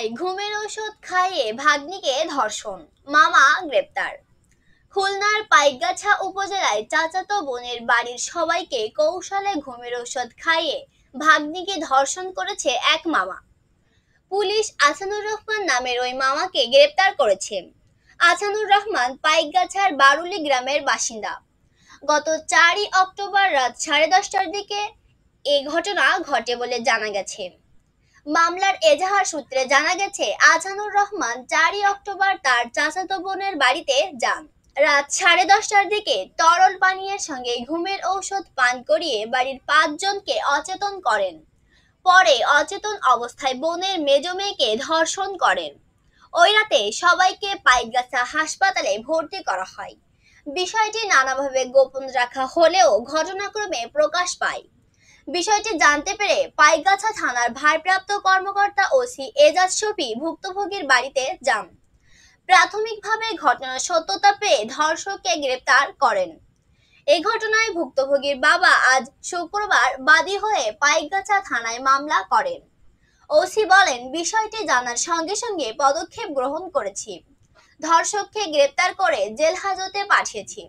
মাথায় ঘুমের ওষুধ খাইয়ে ভাগ্নিকে ধর্ষণ মামা গ্রেপ্তার খুলনার পাইকগাছা উপজেলায় চাচাতো বোনের বাড়ির সবাইকে কৌশলে ঘুমের ওষুধ খাইয়ে ভাগ্নিকে ধর্ষণ করেছে এক মামা পুলিশ আসানুর রহমান নামের ওই মামাকে গ্রেপ্তার করেছে আসানুর রহমান পাইকগাছার বারুলি গ্রামের বাসিন্দা গত চারই অক্টোবর রাত সাড়ে দশটার দিকে এ ঘটনা ঘটে বলে জানা গেছে মামলার এজাহার সূত্রে জানা গেছে আজানুর রহমান চারই অক্টোবর তার চাচাতো বোনের বাড়িতে যান রাত সাড়ে দশটার দিকে তরল পানীয়ের সঙ্গে ঘুমের ঔষধ পান করিয়ে বাড়ির পাঁচজনকে অচেতন করেন পরে অচেতন অবস্থায় বোনের মেজ মেয়েকে ধর্ষণ করেন ওই রাতে সবাইকে পাইকগাছা হাসপাতালে ভর্তি করা হয় বিষয়টি নানাভাবে গোপন রাখা হলেও ঘটনাক্রমে প্রকাশ পায় বিষয়টি জানতে পেরে পাইগাছা থানার ভারপ্রাপ্ত কর্মকর্তা ওসি এজাজ শফি ভুক্তভোগীর বাড়িতে যান প্রাথমিকভাবে ঘটনার সত্যতা পেয়ে ধর্ষককে গ্রেপ্তার করেন এই ঘটনায় ভুক্তভোগীর বাবা আজ শুক্রবার বাদী হয়ে পাইকগাছা থানায় মামলা করেন ওসি বলেন বিষয়টি জানার সঙ্গে সঙ্গে পদক্ষেপ গ্রহণ করেছি ধর্ষককে গ্রেপ্তার করে জেল হাজতে পাঠিয়েছি